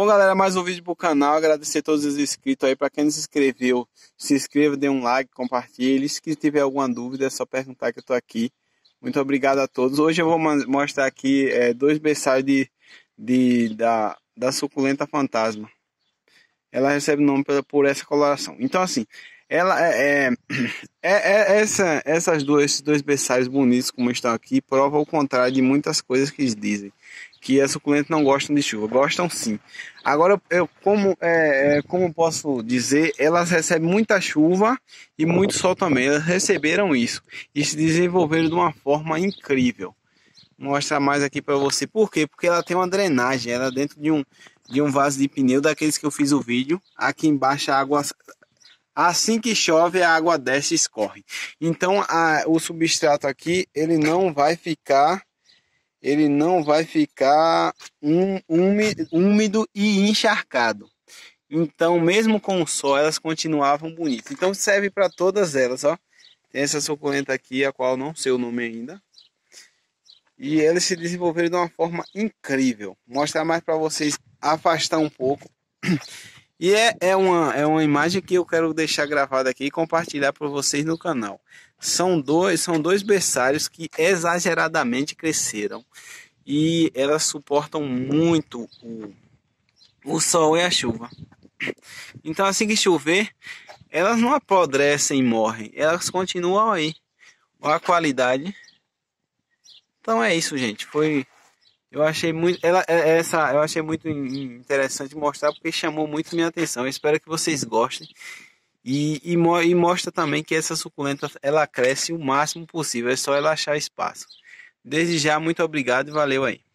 Bom, galera, mais um vídeo pro canal. Agradecer a todos os inscritos aí. Para quem se inscreveu, se inscreva, dê um like, compartilhe. Se tiver alguma dúvida, é só perguntar que eu tô aqui. Muito obrigado a todos. Hoje eu vou mostrar aqui é, dois berçários de, de, da, da suculenta fantasma. Ela recebe o nome por, por essa coloração. Então, assim, ela é, é, é, é, essa, essas duas, esses dois berçários bonitos como estão aqui prova o contrário de muitas coisas que eles dizem que as suculentas não gostam de chuva. Gostam sim. Agora, eu, como, é, é como posso dizer, elas recebem muita chuva e muito sol também. Elas receberam isso e se desenvolveram de uma forma incrível. mostra mostrar mais aqui para você. Por quê? Porque ela tem uma drenagem. Ela é dentro de um, de um vaso de pneu, daqueles que eu fiz o vídeo. Aqui embaixo a água Assim que chove, a água desce e escorre. Então, a, o substrato aqui, ele não vai ficar ele não vai ficar úmido e encharcado. Então, mesmo com o sol, elas continuavam bonitas. Então, serve para todas elas, ó. Tem essa suculenta aqui, a qual não sei o nome ainda. E elas se desenvolveram de uma forma incrível. Mostrar mais para vocês, afastar um pouco e é, é, uma, é uma imagem que eu quero deixar gravada aqui e compartilhar para vocês no canal. São dois, são dois berçários que exageradamente cresceram e elas suportam muito o, o sol e a chuva. Então, assim que chover, elas não apodrecem e morrem, elas continuam aí. Olha a qualidade. Então é isso, gente. Foi eu achei muito ela, é, é essa, eu achei muito interessante mostrar porque chamou muito minha atenção. Eu espero que vocês gostem. E, e, e, mostra também que essa suculenta ela cresce o máximo possível, é só ela achar espaço. Desde já, muito obrigado e valeu aí.